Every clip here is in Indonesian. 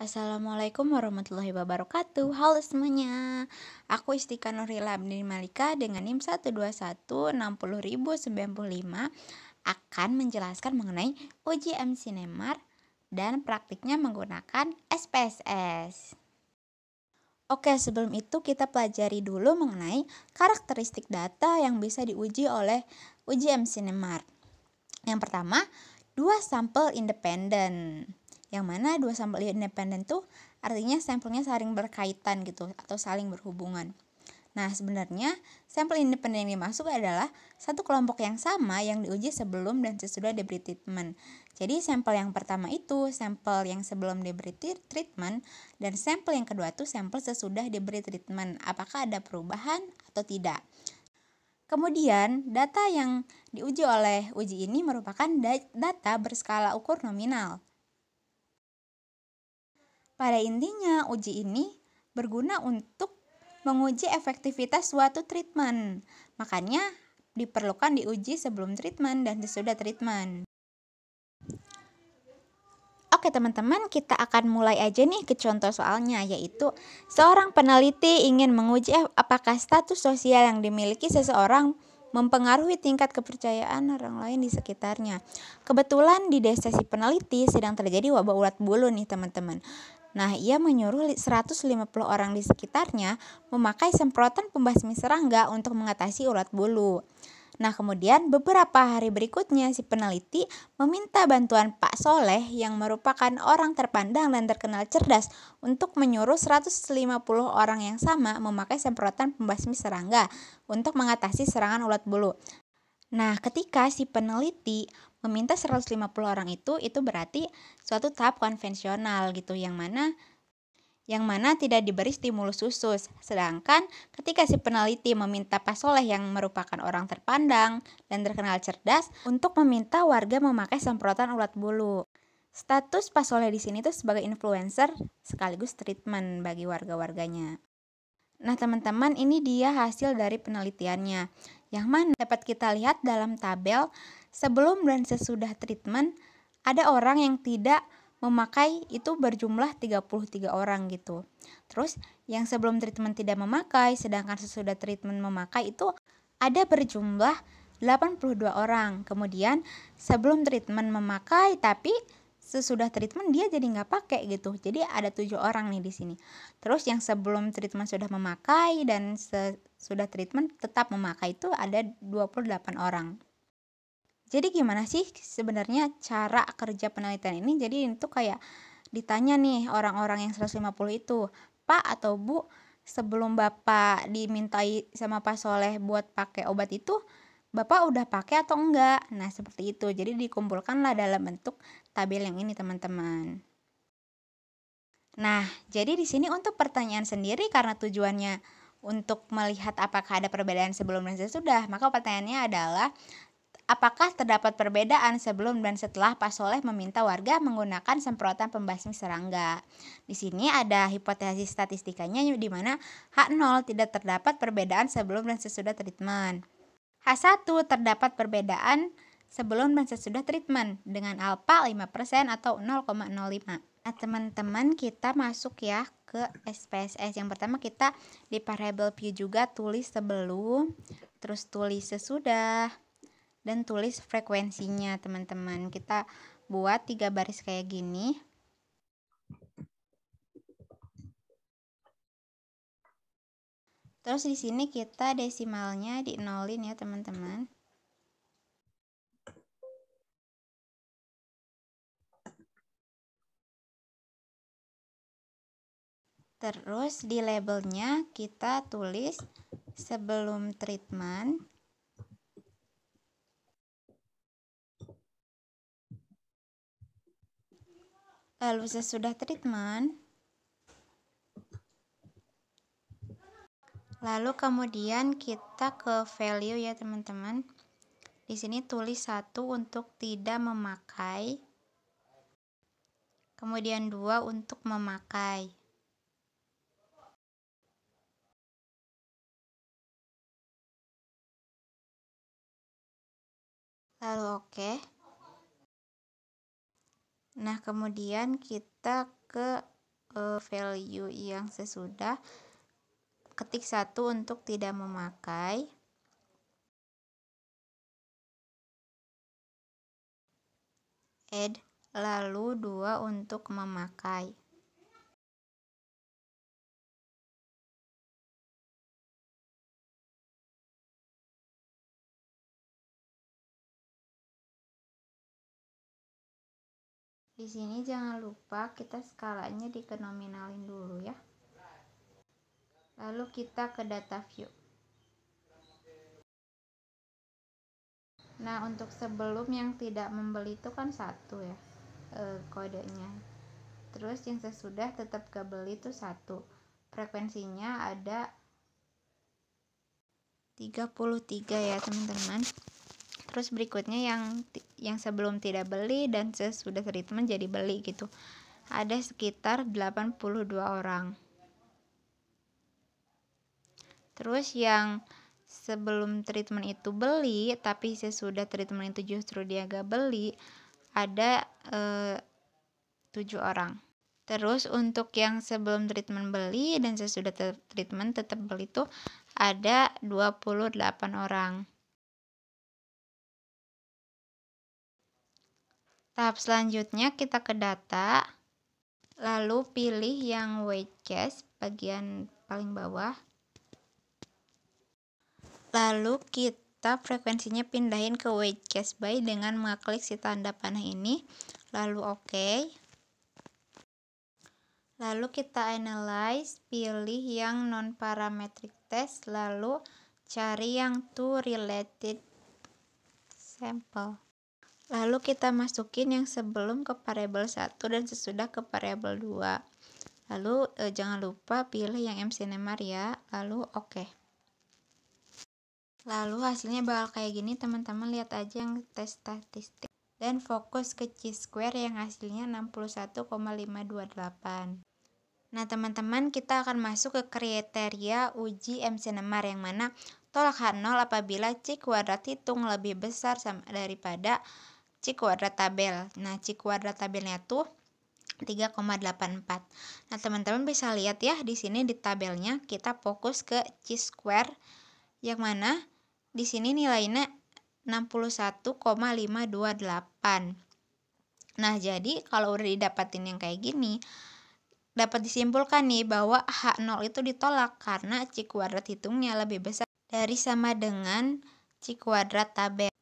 Assalamualaikum warahmatullahi wabarakatuh Halo semuanya Aku Istika Nurila Abdi Malika Dengan NIM 121 60095 Akan menjelaskan mengenai UGM Sinemar Dan praktiknya menggunakan SPSS Oke, sebelum itu kita pelajari dulu mengenai karakteristik data yang bisa diuji oleh UGM Sinemar. Yang pertama, dua sampel independen yang mana dua sampel independen tuh artinya sampelnya saling berkaitan gitu atau saling berhubungan. Nah, sebenarnya sampel independen yang dimaksud adalah satu kelompok yang sama yang diuji sebelum dan sesudah diberi treatment. Jadi, sampel yang pertama itu sampel yang sebelum diberi treatment dan sampel yang kedua itu sampel sesudah diberi treatment. Apakah ada perubahan atau tidak? Kemudian, data yang diuji oleh uji ini merupakan data berskala ukur nominal. Pada intinya, uji ini berguna untuk menguji efektivitas suatu treatment. Makanya diperlukan diuji sebelum treatment dan sesudah treatment. Oke teman-teman, kita akan mulai aja nih ke contoh soalnya yaitu seorang peneliti ingin menguji apakah status sosial yang dimiliki seseorang mempengaruhi tingkat kepercayaan orang lain di sekitarnya. Kebetulan di desa si peneliti sedang terjadi wabah ulat bulu nih teman-teman. Nah, ia menyuruh 150 orang di sekitarnya memakai semprotan pembasmi serangga untuk mengatasi ulat bulu. Nah, kemudian beberapa hari berikutnya si peneliti meminta bantuan Pak Soleh yang merupakan orang terpandang dan terkenal cerdas untuk menyuruh 150 orang yang sama memakai semprotan pembasmi serangga untuk mengatasi serangan ulat bulu. Nah, ketika si peneliti meminta 150 orang itu, itu berarti suatu tahap konvensional gitu, yang mana yang mana tidak diberi stimulus khusus. Sedangkan ketika si peneliti meminta pasoleh yang merupakan orang terpandang dan terkenal cerdas untuk meminta warga memakai semprotan ulat bulu. Status pasoleh di sini itu sebagai influencer sekaligus treatment bagi warga-warganya. Nah teman-teman ini dia hasil dari penelitiannya yang mana dapat kita lihat dalam tabel sebelum dan sesudah treatment ada orang yang tidak memakai itu berjumlah 33 orang gitu. Terus yang sebelum treatment tidak memakai sedangkan sesudah treatment memakai itu ada berjumlah 82 orang. Kemudian sebelum treatment memakai tapi sesudah treatment dia jadi nggak pakai gitu jadi ada tujuh orang nih di sini terus yang sebelum treatment sudah memakai dan sesudah treatment tetap memakai itu ada 28 orang jadi gimana sih sebenarnya cara kerja penelitian ini jadi itu kayak ditanya nih orang-orang yang 150 itu pak atau bu sebelum bapak dimintai sama Pak Soleh buat pakai obat itu Bapak udah pakai atau enggak? Nah, seperti itu. Jadi dikumpulkanlah dalam bentuk tabel yang ini teman-teman. Nah, jadi di sini untuk pertanyaan sendiri karena tujuannya untuk melihat apakah ada perbedaan sebelum dan sesudah, maka pertanyaannya adalah apakah terdapat perbedaan sebelum dan setelah Pak Soleh meminta warga menggunakan semprotan pembasmi serangga. Di sini ada hipotesis statistikanya di mana H0 tidak terdapat perbedaan sebelum dan sesudah treatment. H1 terdapat perbedaan sebelum dan sesudah treatment dengan alfa 5% atau 0,05. Nah, teman-teman kita masuk ya ke SPSS. Yang pertama kita di variable view juga tulis sebelum, terus tulis sesudah, dan tulis frekuensinya teman-teman. Kita buat tiga baris kayak gini. Terus di sini kita desimalnya di nolin ya teman-teman. Terus di labelnya kita tulis sebelum treatment Lalu sesudah treatment Lalu kemudian kita ke value ya teman-teman. Di sini tulis satu untuk tidak memakai. Kemudian dua untuk memakai. lalu oke okay. nah kemudian kita ke uh, value yang sesudah ketik satu untuk tidak memakai add lalu dua untuk memakai Di sini jangan lupa kita skalanya dikenominalin dulu ya. Lalu kita ke data view. Nah, untuk sebelum yang tidak membeli itu kan satu ya e, kodenya. Terus yang sesudah tetap ke itu satu. Frekuensinya ada 33 ya, teman-teman terus berikutnya yang yang sebelum tidak beli dan sesudah treatment jadi beli gitu ada sekitar 82 orang terus yang sebelum treatment itu beli tapi sesudah treatment itu justru dia gak beli ada eh, tujuh orang Terus untuk yang sebelum treatment beli dan sesudah treatment tetap beli itu ada 28 orang. Tahap selanjutnya kita ke data, lalu pilih yang weight case bagian paling bawah. Lalu kita frekuensinya pindahin ke weight case by dengan mengklik si tanda panah ini, lalu oke. Okay. Lalu kita analyze, pilih yang non parametric test, lalu cari yang to related sample. Lalu kita masukin yang sebelum ke variabel 1 dan sesudah ke variabel 2. Lalu e, jangan lupa pilih yang mcnemar ya, lalu oke. Okay. Lalu hasilnya bakal kayak gini, teman-teman lihat aja yang tes statistik dan fokus ke chi square yang hasilnya 61,528. Nah, teman-teman, kita akan masuk ke kriteria uji mcnemar yang mana tolak H0 apabila C kuadrat hitung lebih besar sama daripada C kuadrat tabel. Nah, C kuadrat tabelnya tuh 3,84. Nah, teman-teman bisa lihat ya di sini di tabelnya kita fokus ke C square yang mana di sini nilainya 61,528. Nah, jadi kalau udah didapatin yang kayak gini, dapat disimpulkan nih bahwa H0 itu ditolak karena C kuadrat hitungnya lebih besar dari sama dengan C kuadrat tabel.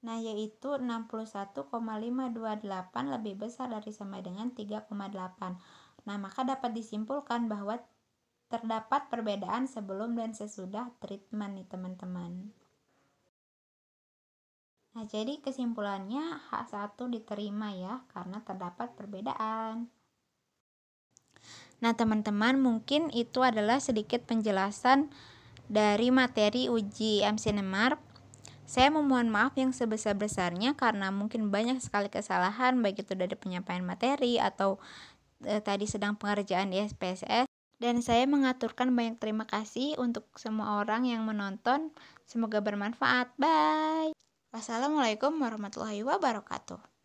Nah, yaitu 61,528 lebih besar dari sama dengan 3,8. Nah, maka dapat disimpulkan bahwa terdapat perbedaan sebelum dan sesudah treatment nih, teman-teman. Nah, jadi kesimpulannya H1 diterima ya karena terdapat perbedaan. Nah, teman-teman, mungkin itu adalah sedikit penjelasan dari materi uji MC saya memohon maaf yang sebesar-besarnya karena mungkin banyak sekali kesalahan baik itu dari penyampaian materi atau e, tadi sedang pengerjaan di SPSS dan saya mengaturkan banyak terima kasih untuk semua orang yang menonton. Semoga bermanfaat. Bye. Wassalamualaikum warahmatullahi wabarakatuh.